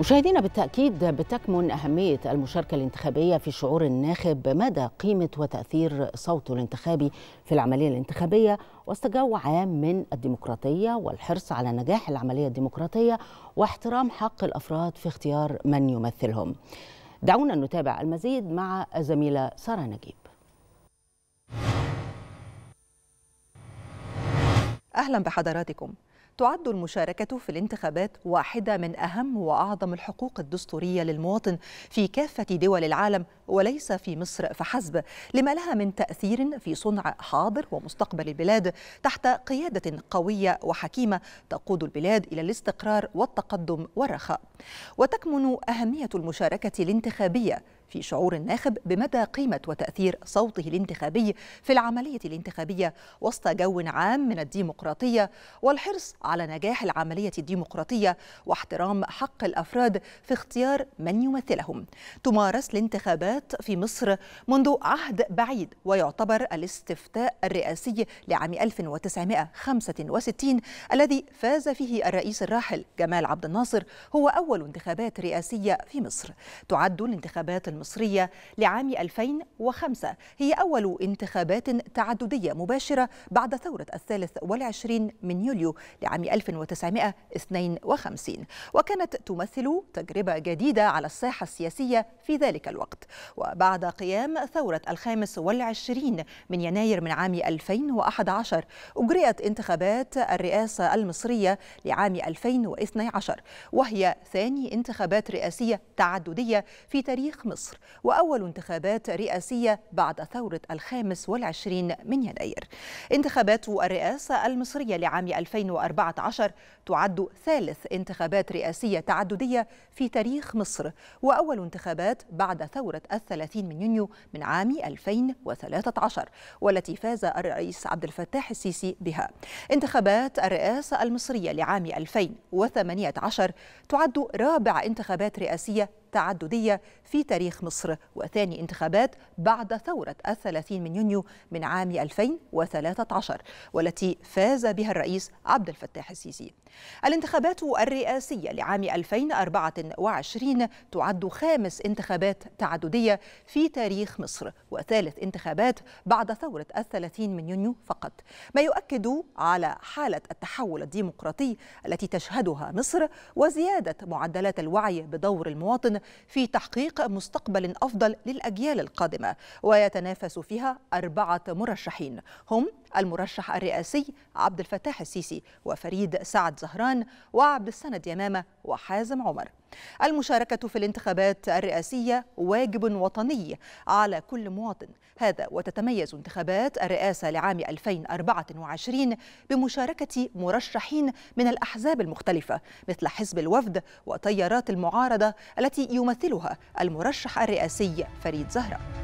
مشاهدينا بالتأكيد بتكمن أهمية المشاركة الانتخابية في شعور الناخب مدى قيمة وتأثير صوته الانتخابي في العملية الانتخابية وسط جو عام من الديمقراطية والحرص على نجاح العملية الديمقراطية واحترام حق الأفراد في اختيار من يمثلهم دعونا نتابع المزيد مع الزميلة سارة نجيب أهلا بحضراتكم تعد المشاركة في الانتخابات واحدة من أهم وأعظم الحقوق الدستورية للمواطن في كافة دول العالم وليس في مصر فحسب لما لها من تأثير في صنع حاضر ومستقبل البلاد تحت قيادة قوية وحكيمة تقود البلاد إلى الاستقرار والتقدم والرخاء وتكمن أهمية المشاركة الانتخابية في شعور الناخب بمدى قيمة وتأثير صوته الانتخابي في العملية الانتخابية وسط جو عام من الديمقراطية والحرص على نجاح العملية الديمقراطية واحترام حق الأفراد في اختيار من يمثلهم تمارس الانتخابات الانتخابات في مصر منذ عهد بعيد ويعتبر الاستفتاء الرئاسي لعام 1965 الذي فاز فيه الرئيس الراحل جمال عبد الناصر هو أول انتخابات رئاسية في مصر تعد الانتخابات المصرية لعام 2005 هي أول انتخابات تعددية مباشرة بعد ثورة الثالث والعشرين من يوليو لعام 1952 وكانت تمثل تجربة جديدة على الساحة السياسية في ذلك الوقت وبعد قيام ثورة الخامس والعشرين من يناير من عام 2011 أجريت انتخابات الرئاسة المصرية لعام 2012 وهي ثاني انتخابات رئاسية تعددية في تاريخ مصر وأول انتخابات رئاسية بعد ثورة الخامس والعشرين من يناير انتخابات الرئاسة المصرية لعام 2014 تعد ثالث انتخابات رئاسية تعددية في تاريخ مصر وأول انتخابات بعد ثورة 30 من يونيو من عام 2013 والتي فاز الرئيس عبد الفتاح السيسي بها انتخابات الرئاسة المصرية لعام 2018 تعد رابع انتخابات رئاسية تعددية في تاريخ مصر وثاني انتخابات بعد ثورة الثلاثين من يونيو من عام 2013 والتي فاز بها الرئيس عبد الفتاح السيسي الانتخابات الرئاسية لعام 2024 تعد خامس انتخابات تعددية في تاريخ مصر وثالث انتخابات بعد ثورة الثلاثين من يونيو فقط ما يؤكد على حالة التحول الديمقراطي التي تشهدها مصر وزيادة معدلات الوعي بدور المواطن في تحقيق مستقبل أفضل للأجيال القادمة ويتنافس فيها أربعة مرشحين هم المرشح الرئاسي عبد الفتاح السيسي وفريد سعد زهران وعبد السند يمامة وحازم عمر المشاركة في الانتخابات الرئاسية واجب وطني على كل مواطن هذا وتتميز انتخابات الرئاسة لعام 2024 بمشاركة مرشحين من الأحزاب المختلفة مثل حزب الوفد وتيارات المعارضة التي يمثلها المرشح الرئاسي فريد زهران